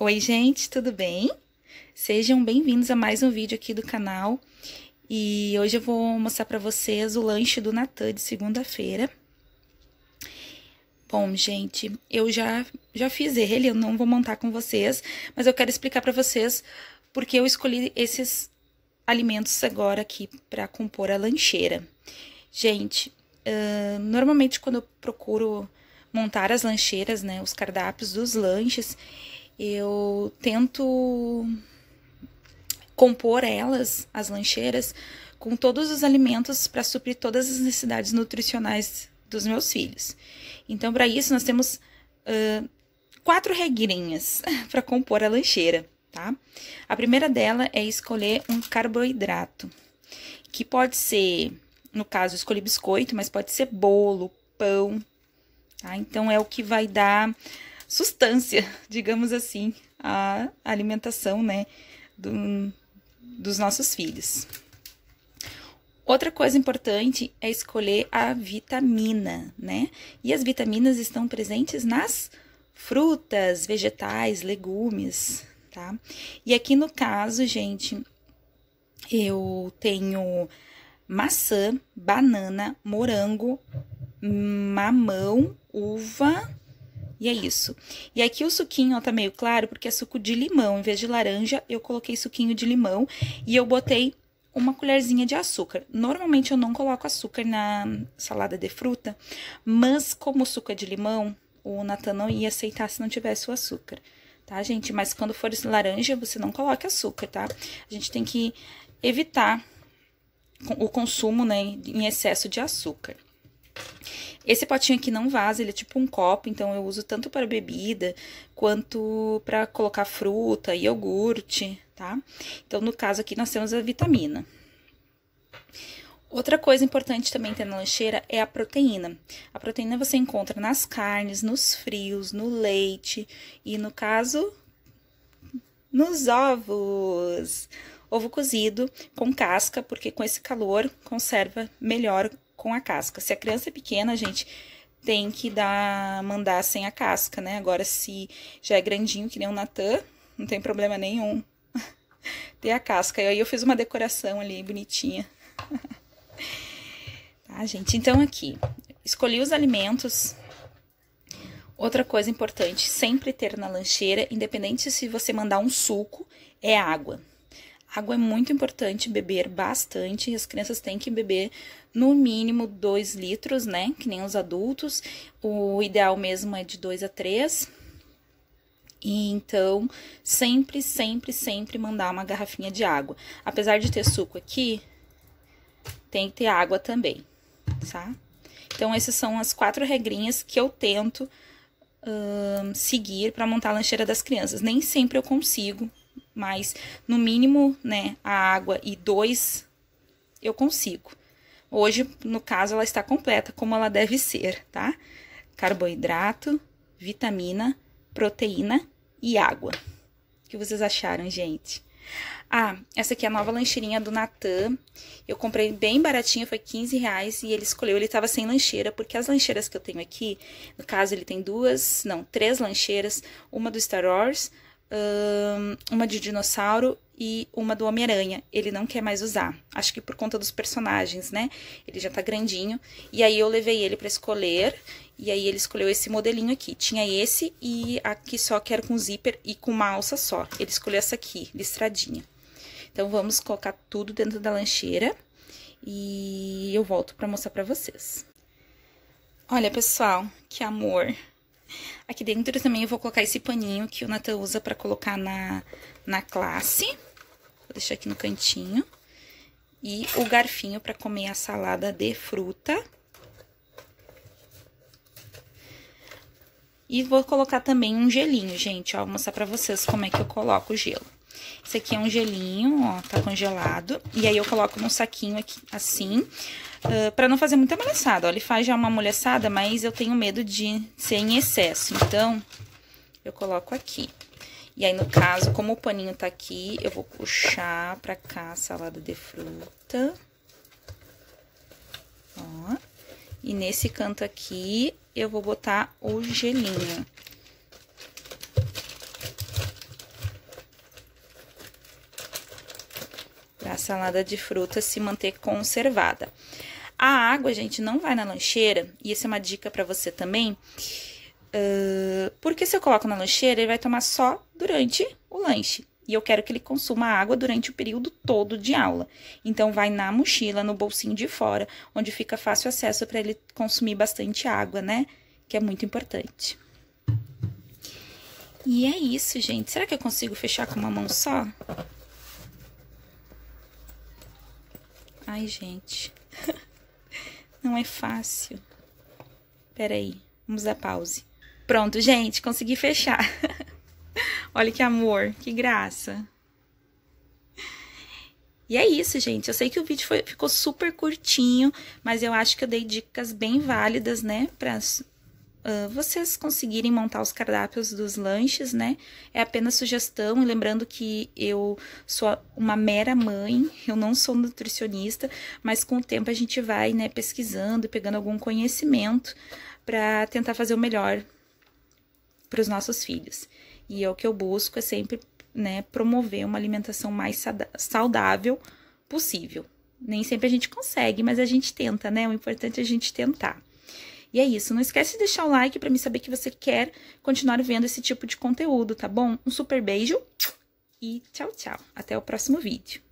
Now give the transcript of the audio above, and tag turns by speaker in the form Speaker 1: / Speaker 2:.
Speaker 1: Oi, gente, tudo bem? Sejam bem-vindos a mais um vídeo aqui do canal. E hoje eu vou mostrar para vocês o lanche do Natan de segunda-feira. Bom, gente, eu já já fiz ele, eu não vou montar com vocês, mas eu quero explicar para vocês porque eu escolhi esses alimentos agora aqui para compor a lancheira. Gente, uh, normalmente quando eu procuro montar as lancheiras, né, os cardápios dos lanches, eu tento compor elas, as lancheiras, com todos os alimentos para suprir todas as necessidades nutricionais dos meus filhos. Então, para isso, nós temos uh, quatro regrinhas para compor a lancheira, tá? A primeira dela é escolher um carboidrato, que pode ser, no caso, eu escolhi biscoito, mas pode ser bolo, pão, tá? Então, é o que vai dar sustância, digamos assim, a alimentação, né, do, dos nossos filhos. Outra coisa importante é escolher a vitamina, né? E as vitaminas estão presentes nas frutas, vegetais, legumes, tá? E aqui no caso, gente, eu tenho maçã, banana, morango, mamão, uva e é isso. E aqui o suquinho ó, tá meio claro, porque é suco de limão. Em vez de laranja, eu coloquei suquinho de limão e eu botei uma colherzinha de açúcar. Normalmente eu não coloco açúcar na salada de fruta, mas como o suco é de limão, o Natan não ia aceitar se não tivesse o açúcar, tá, gente? Mas quando for laranja, você não coloca açúcar, tá? A gente tem que evitar o consumo, né, em excesso de açúcar. Esse potinho aqui não vaza, ele é tipo um copo, então eu uso tanto para bebida quanto para colocar fruta, iogurte, tá? Então, no caso aqui, nós temos a vitamina. Outra coisa importante também ter na lancheira é a proteína. A proteína você encontra nas carnes, nos frios, no leite e, no caso, nos ovos. Ovo cozido com casca, porque com esse calor conserva melhor com a casca. Se a criança é pequena, a gente tem que dar, mandar sem a casca, né? Agora, se já é grandinho, que nem o Natan, não tem problema nenhum ter a casca. E aí eu fiz uma decoração ali, bonitinha. tá, gente? Então, aqui, escolhi os alimentos. Outra coisa importante, sempre ter na lancheira, independente se você mandar um suco, é água. Água é muito importante beber bastante, as crianças têm que beber no mínimo 2 litros, né? Que nem os adultos. O ideal mesmo é de 2 a 3. E então, sempre, sempre, sempre mandar uma garrafinha de água. Apesar de ter suco aqui, tem que ter água também, tá? Então, essas são as quatro regrinhas que eu tento seguir para montar a lancheira das crianças. Nem sempre eu consigo, mas no mínimo, né, a água e dois eu consigo. Hoje, no caso, ela está completa, como ela deve ser, tá? Carboidrato, vitamina, proteína e água. O que vocês acharam, gente? Ah, essa aqui é a nova lancheirinha do Natan. Eu comprei bem baratinha, foi 15 reais. E ele escolheu, ele estava sem lancheira, porque as lancheiras que eu tenho aqui, no caso, ele tem duas, não, três lancheiras: uma do Star Wars, uma de dinossauro e uma do Homem-Aranha. Ele não quer mais usar. Acho que por conta dos personagens, né? Ele já tá grandinho. E aí eu levei ele para escolher. E aí ele escolheu esse modelinho aqui. Tinha esse e aqui só que era com zíper e com uma alça só. Ele escolheu essa aqui, listradinha. Então vamos colocar tudo dentro da lancheira e eu volto para mostrar para vocês. Olha, pessoal, que amor! Aqui dentro também eu vou colocar esse paninho que o Natan usa para colocar na, na classe. Vou deixar aqui no cantinho. E o garfinho para comer a salada de fruta. E vou colocar também um gelinho, gente, ó, vou mostrar pra vocês como é que eu coloco o gelo. Esse aqui é um gelinho, ó, tá congelado. E aí eu coloco num saquinho aqui, assim, uh, pra não fazer muita molhaçada. Ó, ele faz já uma molhaçada, mas eu tenho medo de ser em excesso. Então, eu coloco aqui. E aí, no caso, como o paninho tá aqui, eu vou puxar pra cá a salada de fruta. Ó. E nesse canto aqui, eu vou botar o gelinho. salada de frutas se manter conservada. A água, gente, não vai na lancheira, e essa é uma dica para você também, uh, porque se eu coloco na lancheira, ele vai tomar só durante o lanche. E eu quero que ele consuma água durante o período todo de aula. Então, vai na mochila, no bolsinho de fora, onde fica fácil acesso para ele consumir bastante água, né? Que é muito importante. E é isso, gente. Será que eu consigo fechar com uma mão só? Ai, gente. Não é fácil. Peraí, vamos dar pause. Pronto, gente, consegui fechar. Olha que amor, que graça. E é isso, gente. Eu sei que o vídeo foi, ficou super curtinho, mas eu acho que eu dei dicas bem válidas, né, para uh, vocês conseguirem montar os cardápios dos lanches, né? É apenas sugestão, e lembrando que eu sou uma mera mãe, eu não sou nutricionista, mas com o tempo a gente vai, né, pesquisando pegando algum conhecimento para tentar fazer o melhor para os nossos filhos. E é o que eu busco é sempre, né, promover uma alimentação mais saudável possível. Nem sempre a gente consegue, mas a gente tenta, né? O importante é a gente tentar. E é isso, não esquece de deixar o like para mim saber que você quer continuar vendo esse tipo de conteúdo, tá bom? Um super beijo e tchau, tchau. Até o próximo vídeo.